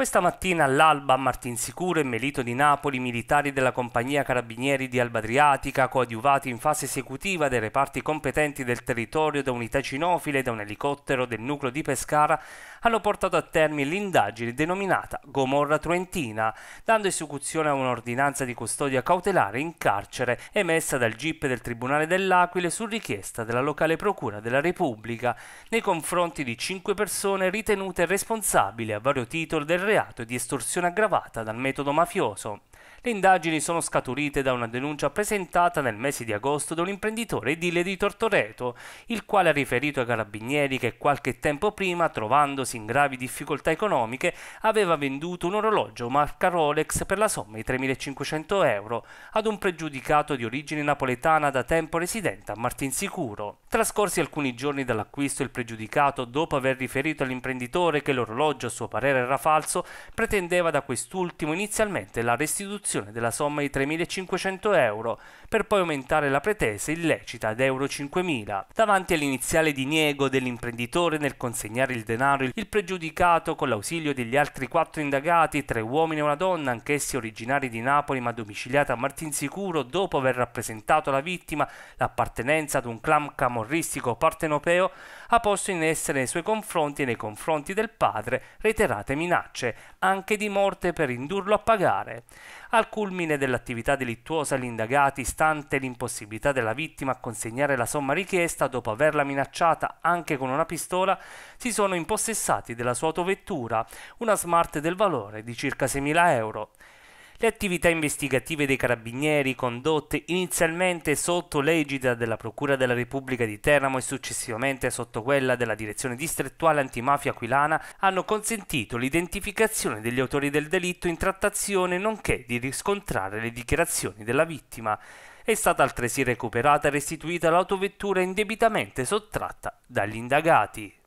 Questa mattina all'alba a Martinsicuro e Melito di Napoli, militari della compagnia Carabinieri di Alba Adriatica, coadiuvati in fase esecutiva dai reparti competenti del territorio da unità cinofile e da un elicottero del nucleo di Pescara, hanno portato a termine l'indagine denominata Gomorra Truentina, dando esecuzione a un'ordinanza di custodia cautelare in carcere emessa dal GIP del Tribunale dell'Aquile su richiesta della locale Procura della Repubblica nei confronti di cinque persone ritenute responsabili a vario titolo del reato di estorsione aggravata dal metodo mafioso. Le indagini sono scaturite da una denuncia presentata nel mese di agosto da un imprenditore edile di Tortoreto, il quale ha riferito ai carabinieri che qualche tempo prima, trovandosi in gravi difficoltà economiche, aveva venduto un orologio marca Rolex per la somma di 3.500 euro ad un pregiudicato di origine napoletana da tempo residente a Martinsicuro. Trascorsi alcuni giorni dall'acquisto, il pregiudicato, dopo aver riferito all'imprenditore che l'orologio a suo parere era falso, pretendeva da quest'ultimo inizialmente la restituzione della somma di 3.500 euro, per poi aumentare la pretesa illecita ad euro 5.000. Davanti all'iniziale diniego dell'imprenditore nel consegnare il denaro, il pregiudicato, con l'ausilio degli altri quattro indagati, tre uomini e una donna, anch'essi originari di Napoli ma domiciliati a Martinsicuro, dopo aver rappresentato alla vittima l'appartenenza ad un clan camorrano, camorristico partenopeo ha posto in essere nei suoi confronti e nei confronti del padre reiterate minacce, anche di morte per indurlo a pagare. Al culmine dell'attività delittuosa gli indagati, stante l'impossibilità della vittima a consegnare la somma richiesta dopo averla minacciata anche con una pistola, si sono impossessati della sua autovettura, una smart del valore di circa 6.000 euro. Le attività investigative dei carabinieri, condotte inizialmente sotto l'egida della Procura della Repubblica di Teramo e successivamente sotto quella della Direzione Distrettuale Antimafia Aquilana, hanno consentito l'identificazione degli autori del delitto in trattazione nonché di riscontrare le dichiarazioni della vittima. È stata altresì recuperata e restituita l'autovettura indebitamente sottratta dagli indagati.